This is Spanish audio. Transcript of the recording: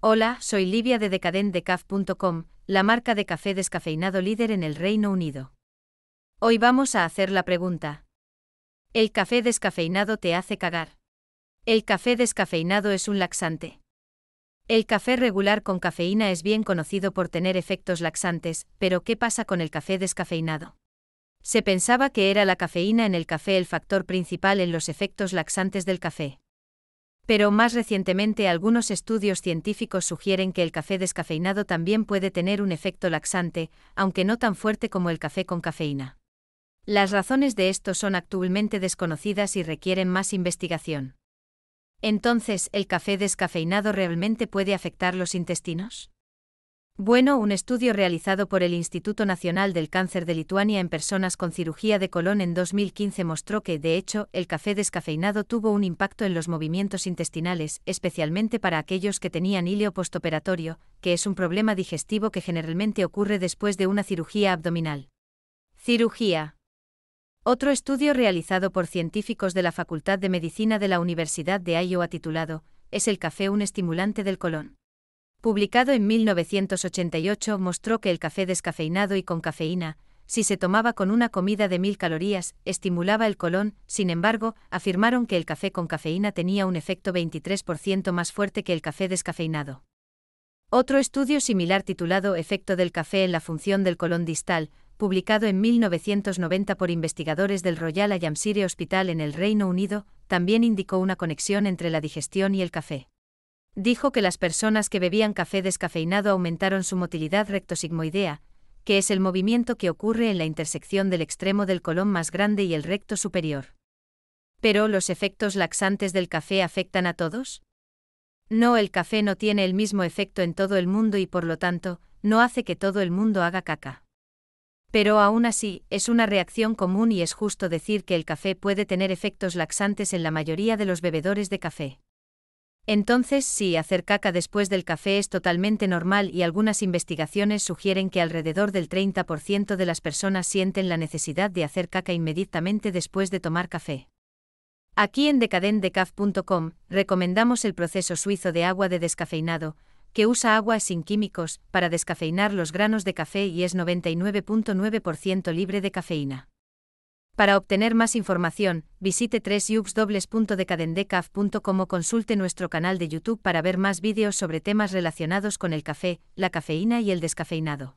Hola, soy Livia de decadendecaf.com, la marca de café descafeinado líder en el Reino Unido. Hoy vamos a hacer la pregunta. ¿El café descafeinado te hace cagar? El café descafeinado es un laxante. El café regular con cafeína es bien conocido por tener efectos laxantes, pero ¿qué pasa con el café descafeinado? Se pensaba que era la cafeína en el café el factor principal en los efectos laxantes del café. Pero más recientemente algunos estudios científicos sugieren que el café descafeinado también puede tener un efecto laxante, aunque no tan fuerte como el café con cafeína. Las razones de esto son actualmente desconocidas y requieren más investigación. Entonces, ¿el café descafeinado realmente puede afectar los intestinos? Bueno, un estudio realizado por el Instituto Nacional del Cáncer de Lituania en personas con cirugía de colon en 2015 mostró que, de hecho, el café descafeinado tuvo un impacto en los movimientos intestinales, especialmente para aquellos que tenían hilo postoperatorio, que es un problema digestivo que generalmente ocurre después de una cirugía abdominal. Cirugía. Otro estudio realizado por científicos de la Facultad de Medicina de la Universidad de Iowa titulado, ¿Es el café un estimulante del colon? publicado en 1988, mostró que el café descafeinado y con cafeína, si se tomaba con una comida de mil calorías, estimulaba el colon, sin embargo, afirmaron que el café con cafeína tenía un efecto 23% más fuerte que el café descafeinado. Otro estudio similar titulado Efecto del café en la función del colon distal, publicado en 1990 por investigadores del Royal Ayamsire Hospital en el Reino Unido, también indicó una conexión entre la digestión y el café dijo que las personas que bebían café descafeinado aumentaron su motilidad rectosigmoidea, que es el movimiento que ocurre en la intersección del extremo del colon más grande y el recto superior. ¿Pero los efectos laxantes del café afectan a todos? No, el café no tiene el mismo efecto en todo el mundo y por lo tanto, no hace que todo el mundo haga caca. Pero aún así, es una reacción común y es justo decir que el café puede tener efectos laxantes en la mayoría de los bebedores de café. Entonces, sí, hacer caca después del café es totalmente normal y algunas investigaciones sugieren que alrededor del 30% de las personas sienten la necesidad de hacer caca inmediatamente después de tomar café. Aquí en decadendecaf.com recomendamos el proceso suizo de agua de descafeinado, que usa agua sin químicos para descafeinar los granos de café y es 99.9% libre de cafeína. Para obtener más información, visite 3 o consulte nuestro canal de YouTube para ver más vídeos sobre temas relacionados con el café, la cafeína y el descafeinado.